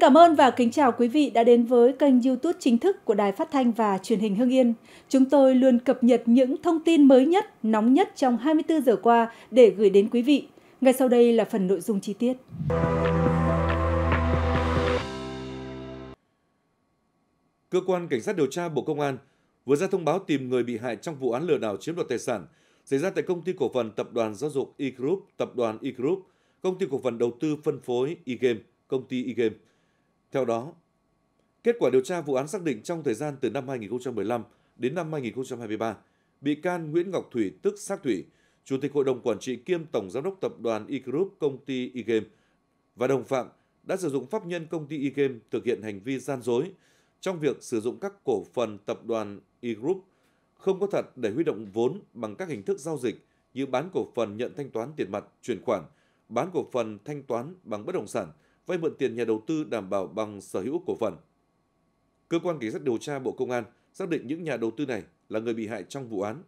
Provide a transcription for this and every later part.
cảm ơn và kính chào quý vị đã đến với kênh youtube chính thức của Đài Phát Thanh và Truyền hình Hưng Yên. Chúng tôi luôn cập nhật những thông tin mới nhất, nóng nhất trong 24 giờ qua để gửi đến quý vị. Ngay sau đây là phần nội dung chi tiết. Cơ quan Cảnh sát điều tra Bộ Công an vừa ra thông báo tìm người bị hại trong vụ án lừa đảo chiếm đoạt tài sản xảy ra tại công ty cổ phần tập đoàn giáo dục E-Group, tập đoàn E-Group, công ty cổ phần đầu tư phân phối E-Game, công ty E-Game – theo đó, kết quả điều tra vụ án xác định trong thời gian từ năm 2015 đến năm 2023, bị can Nguyễn Ngọc Thủy tức sát Thủy, Chủ tịch Hội đồng Quản trị kiêm Tổng Giám đốc Tập đoàn E-Group công ty E-Game và đồng phạm đã sử dụng pháp nhân công ty E-Game thực hiện hành vi gian dối trong việc sử dụng các cổ phần tập đoàn E-Group không có thật để huy động vốn bằng các hình thức giao dịch như bán cổ phần nhận thanh toán tiền mặt, chuyển khoản, bán cổ phần thanh toán bằng bất động sản – vay mượn tiền nhà đầu tư đảm bảo bằng sở hữu cổ phần. Cơ quan Cảnh sát điều tra Bộ Công an xác định những nhà đầu tư này là người bị hại trong vụ án.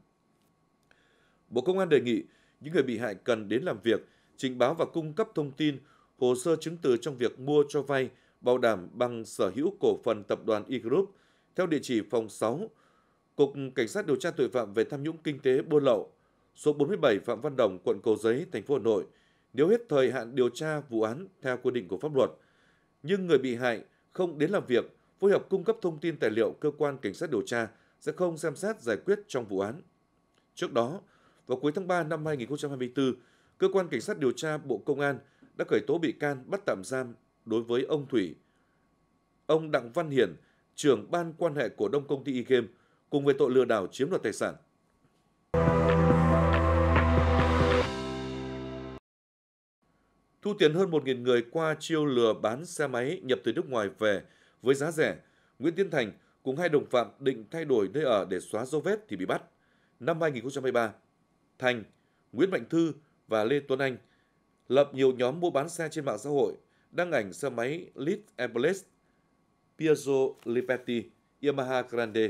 Bộ Công an đề nghị những người bị hại cần đến làm việc, trình báo và cung cấp thông tin, hồ sơ chứng từ trong việc mua cho vay, bảo đảm bằng sở hữu cổ phần tập đoàn E Group theo địa chỉ phòng 6, Cục Cảnh sát điều tra tội phạm về tham nhũng kinh tế buôn lậu, số 47 Phạm Văn Đồng, quận Cầu Giấy, thành phố Hà Nội – nếu hết thời hạn điều tra vụ án theo quy định của pháp luật, nhưng người bị hại không đến làm việc, phối hợp cung cấp thông tin tài liệu cơ quan cảnh sát điều tra sẽ không xem xét giải quyết trong vụ án. Trước đó, vào cuối tháng 3 năm 2024, cơ quan cảnh sát điều tra Bộ Công an đã khởi tố bị can bắt tạm giam đối với ông Thủy. Ông Đặng Văn Hiển, trưởng ban quan hệ cổ đông công ty E-Game cùng về tội lừa đảo chiếm đoạt tài sản. thu tiền hơn 1.000 người qua chiêu lừa bán xe máy nhập từ nước ngoài về với giá rẻ. Nguyễn Tiến Thành cùng hai đồng phạm định thay đổi nơi ở để xóa dấu vết thì bị bắt. Năm 2023, Thành, Nguyễn Mạnh Thư và Lê Tuấn Anh lập nhiều nhóm mua bán xe trên mạng xã hội, đăng ảnh xe máy Lit Airblades, Piaggio Liberty, Yamaha Grande.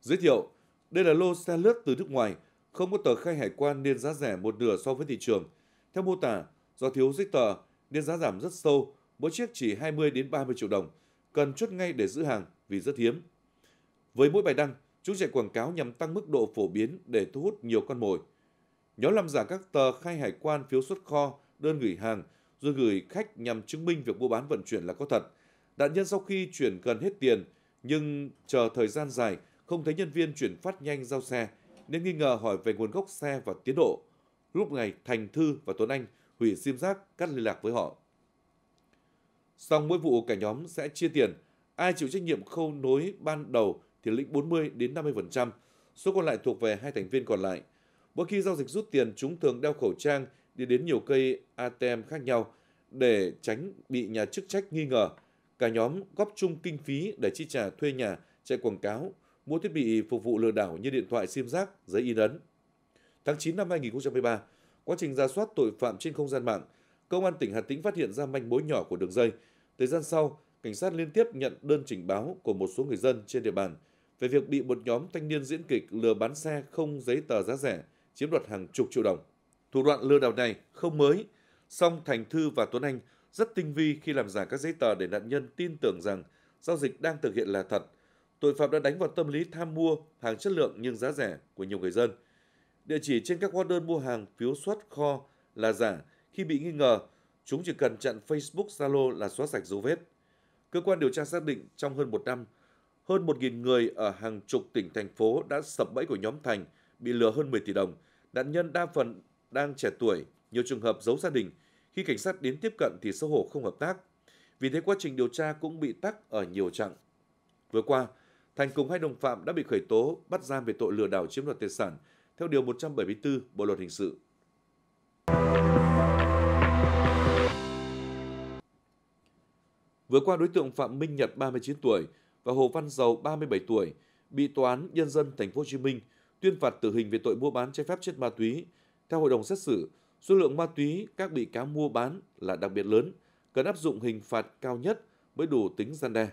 Giới thiệu, đây là lô xe lướt từ nước ngoài, không có tờ khai hải quan nên giá rẻ một nửa so với thị trường. Theo mô tả, Do thiếu giấy tờ nên giá giảm rất sâu, mỗi chiếc chỉ 20 đến 30 triệu đồng, cần chốt ngay để giữ hàng vì rất hiếm. Với mỗi bài đăng, chúng chạy quảng cáo nhằm tăng mức độ phổ biến để thu hút nhiều con mồi. Nhóm làm giả các tờ khai hải quan, phiếu xuất kho, đơn gửi hàng, rồi gửi khách nhằm chứng minh việc mua bán vận chuyển là có thật. Đạn nhân sau khi chuyển gần hết tiền, nhưng chờ thời gian dài, không thấy nhân viên chuyển phát nhanh giao xe, nên nghi ngờ hỏi về nguồn gốc xe và tiến độ. Lúc này, Thành Thư và Tuấn Anh hủy sim giác, cắt liên lạc với họ. Sau mỗi vụ cả nhóm sẽ chia tiền, ai chịu trách nhiệm khâu nối ban đầu thì lĩnh 40 đến 50%, số còn lại thuộc về hai thành viên còn lại. Mỗi khi giao dịch rút tiền, chúng thường đeo khẩu trang đi đến nhiều cây ATM khác nhau để tránh bị nhà chức trách nghi ngờ. Cả nhóm góp chung kinh phí để chi trả thuê nhà, chạy quảng cáo, mua thiết bị phục vụ lừa đảo như điện thoại sim giác, giấy in ấn. Tháng 9 năm 2013, Quá trình ra soát tội phạm trên không gian mạng, công an tỉnh Hà Tĩnh phát hiện ra manh mối nhỏ của đường dây. Thời gian sau, cảnh sát liên tiếp nhận đơn trình báo của một số người dân trên địa bàn về việc bị một nhóm thanh niên diễn kịch lừa bán xe không giấy tờ giá rẻ, chiếm đoạt hàng chục triệu đồng. Thủ đoạn lừa đảo này không mới, song Thành Thư và Tuấn Anh rất tinh vi khi làm giả các giấy tờ để nạn nhân tin tưởng rằng giao dịch đang thực hiện là thật. Tội phạm đã đánh vào tâm lý tham mua hàng chất lượng nhưng giá rẻ của nhiều người dân – Địa chỉ trên các hóa đơn mua hàng phiếu xuất kho là giả khi bị nghi ngờ, chúng chỉ cần chặn Facebook, Zalo là xóa sạch dấu vết. Cơ quan điều tra xác định trong hơn một năm, hơn 1.000 người ở hàng chục tỉnh, thành phố đã sập bẫy của nhóm Thành, bị lừa hơn 10 tỷ đồng. Nạn nhân đa phần đang trẻ tuổi, nhiều trường hợp giấu gia đình. Khi cảnh sát đến tiếp cận thì xấu hổ không hợp tác. Vì thế quá trình điều tra cũng bị tắc ở nhiều chặng. Vừa qua, Thành cùng hai đồng phạm đã bị khởi tố, bắt giam về tội lừa đảo chiếm đoạt tài sản – theo Điều 174 Bộ Luật Hình sự. Vừa qua, đối tượng Phạm Minh Nhật 39 tuổi và Hồ Văn Dầu 37 tuổi bị Tòa án Nhân dân Thành phố Hồ Chí Minh tuyên phạt tử hình về tội mua bán trái phép chất ma túy. Theo hội đồng xét xử, số lượng ma túy các bị cáo mua bán là đặc biệt lớn, cần áp dụng hình phạt cao nhất mới đủ tính gian đe.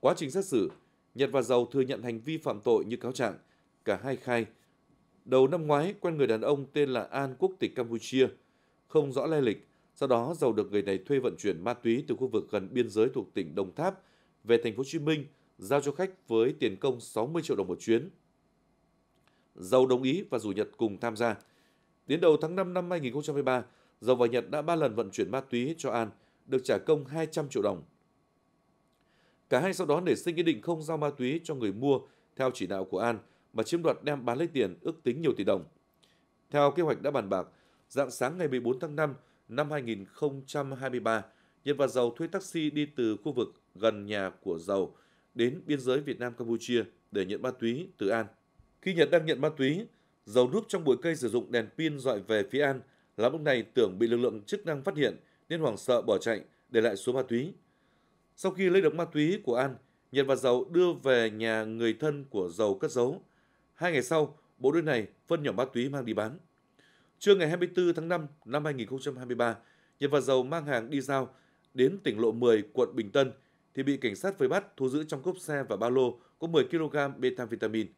Quá trình xét xử, Nhật và Dầu thừa nhận hành vi phạm tội như cáo trạng, cả hai khai Đầu năm ngoái, quen người đàn ông tên là An quốc tịch Campuchia, không rõ lai lịch. Sau đó, Giàu được người này thuê vận chuyển ma túy từ khu vực gần biên giới thuộc tỉnh Đồng Tháp về thành phố Hồ Chí Minh, giao cho khách với tiền công 60 triệu đồng một chuyến. Giàu đồng ý và rủ Nhật cùng tham gia. Đến đầu tháng 5 năm 2023, Giàu và Nhật đã 3 lần vận chuyển ma túy cho An, được trả công 200 triệu đồng. Cả hai sau đó nảy sinh ý định không giao ma túy cho người mua theo chỉ đạo của An – mà chiếm đoạt đem bán lấy tiền ước tính nhiều tỷ đồng. Theo kế hoạch đã bàn bạc, dạng sáng ngày 14 tháng 5 năm 2023, nhật và Giàu thuê taxi đi từ khu vực gần nhà của Giàu đến biên giới Việt Nam-Campuchia để nhận ma túy từ An. Khi Nhật đang nhận ma túy, Giàu núp trong bụi cây sử dụng đèn pin dọi về phía An. Lão lúc này tưởng bị lực lượng chức năng phát hiện nên hoảng sợ bỏ chạy để lại số ma túy. Sau khi lấy được ma túy của An, Nhật và Giàu đưa về nhà người thân của Giàu cất giấu. Hai ngày sau, bộ đôi này phân nhỏ ma túy mang đi bán. Trưa ngày 24 tháng 5 năm 2023, Nhật và Dầu mang hàng đi giao đến tỉnh lộ 10 quận Bình Tân thì bị cảnh sát vây bắt thu giữ trong cốp xe và ba lô có 10 kg methamphetamine.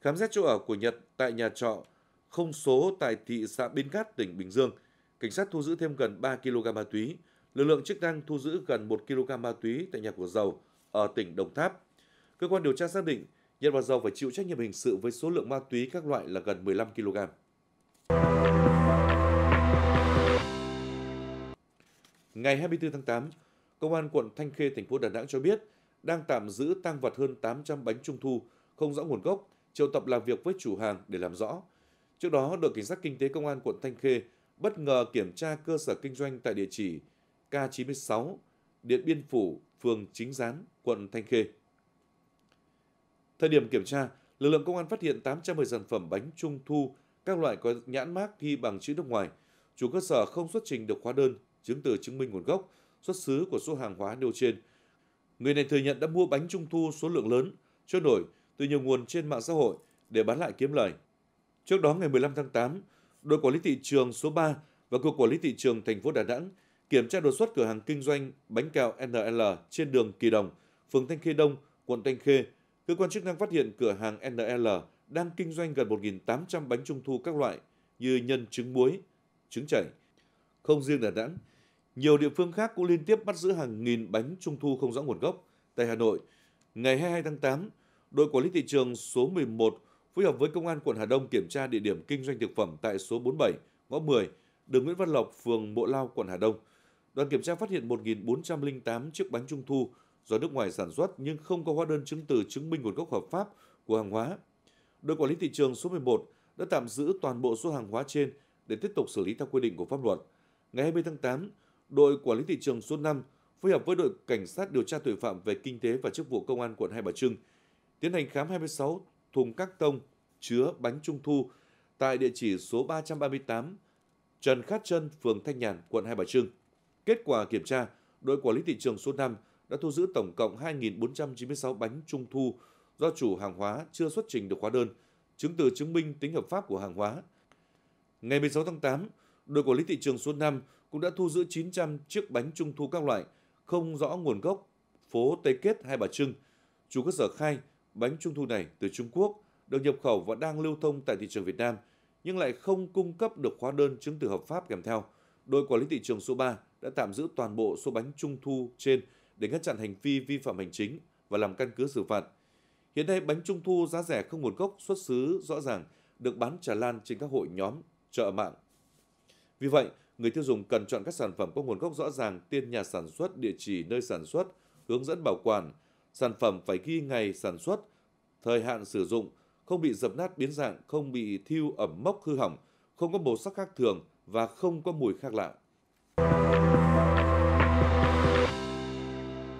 Khám xét chỗ ở của Nhật tại nhà trọ không số tại thị xã Biên Cát, tỉnh Bình Dương, cảnh sát thu giữ thêm gần 3 kg ma túy. Lực lượng chức năng thu giữ gần 1 kg ma túy tại nhà của Dầu ở tỉnh Đồng Tháp. Cơ quan điều tra xác định Nhân và Dầu phải chịu trách nhiệm hình sự với số lượng ma túy các loại là gần 15 kg. Ngày 24 tháng 8, Công an quận Thanh Khê, thành phố Đà Nẵng cho biết đang tạm giữ tăng vật hơn 800 bánh trung thu không rõ nguồn gốc, triệu tập làm việc với chủ hàng để làm rõ. Trước đó, đội cảnh sát kinh tế công an quận Thanh Khê bất ngờ kiểm tra cơ sở kinh doanh tại địa chỉ K96, Điện Biên Phủ, phường Chính Gián, quận Thanh Khê. Thời điểm kiểm tra, lực lượng công an phát hiện 810 sản phẩm bánh trung thu các loại có nhãn mác ghi bằng chữ nước ngoài. Chủ cơ sở không xuất trình được hóa đơn, chứng từ chứng minh nguồn gốc, xuất xứ của số hàng hóa nêu trên. Người này thừa nhận đã mua bánh trung thu số lượng lớn, trôi nổi từ nhiều nguồn trên mạng xã hội để bán lại kiếm lời. Trước đó ngày 15 tháng 8, đội quản lý thị trường số 3 và cục quản lý thị trường thành phố Đà Nẵng kiểm tra đột xuất cửa hàng kinh doanh bánh kẹo NL trên đường Kỳ Đồng, phường Thanh Khê Đông, quận Thanh Khê Cơ quan chức năng phát hiện cửa hàng NL đang kinh doanh gần 1.800 bánh trung thu các loại như nhân trứng muối, trứng chảy. Không riêng Đà Nẵng, nhiều địa phương khác cũng liên tiếp bắt giữ hàng nghìn bánh trung thu không rõ nguồn gốc. Tại Hà Nội, ngày 22 tháng 8, đội quản lý thị trường số 11 phối hợp với công an quận Hà Đông kiểm tra địa điểm kinh doanh thực phẩm tại số 47, ngõ 10, đường Nguyễn Văn Lộc, phường Mộ Lao, quận Hà Đông. Đoàn kiểm tra phát hiện 1.408 chiếc bánh trung thu do nước ngoài sản xuất nhưng không có hóa đơn chứng từ chứng minh nguồn gốc hợp pháp của hàng hóa. Đội quản lý thị trường số 11 đã tạm giữ toàn bộ số hàng hóa trên để tiếp tục xử lý theo quy định của pháp luật. Ngày 20 tháng 8, đội quản lý thị trường số 5 phối hợp với đội cảnh sát điều tra tội phạm về kinh tế và chức vụ công an quận Hai Bà Trưng tiến hành khám 26 thùng các tông chứa bánh trung thu tại địa chỉ số 338 Trần Khát Trân, phường Thanh Nhàn, quận Hai Bà Trưng. Kết quả kiểm tra, đội quản lý thị trường số 5 đã thu giữ tổng cộng 2.496 bánh trung thu do chủ hàng hóa chưa xuất trình được hóa đơn, chứng từ chứng minh tính hợp pháp của hàng hóa. Ngày 16 tháng 8, đội quản lý thị trường số 5 cũng đã thu giữ 900 chiếc bánh trung thu các loại không rõ nguồn gốc phố Tây Kết Hai Bà Trưng. Chủ cơ sở khai bánh trung thu này từ Trung Quốc được nhập khẩu và đang lưu thông tại thị trường Việt Nam nhưng lại không cung cấp được hóa đơn chứng từ hợp pháp kèm theo. Đội quản lý thị trường số 3 đã tạm giữ toàn bộ số bánh trung thu trên để ngăn chặn hành vi vi phạm hành chính và làm căn cứ xử phạt. Hiện nay bánh trung thu giá rẻ không nguồn gốc xuất xứ rõ ràng được bán tràn lan trên các hội nhóm, chợ mạng. Vì vậy, người tiêu dùng cần chọn các sản phẩm có nguồn gốc rõ ràng, tên nhà sản xuất, địa chỉ nơi sản xuất, hướng dẫn bảo quản, sản phẩm phải ghi ngày sản xuất, thời hạn sử dụng, không bị dập nát biến dạng, không bị thiêu ẩm mốc hư hỏng, không có màu sắc khác thường và không có mùi khác lạ.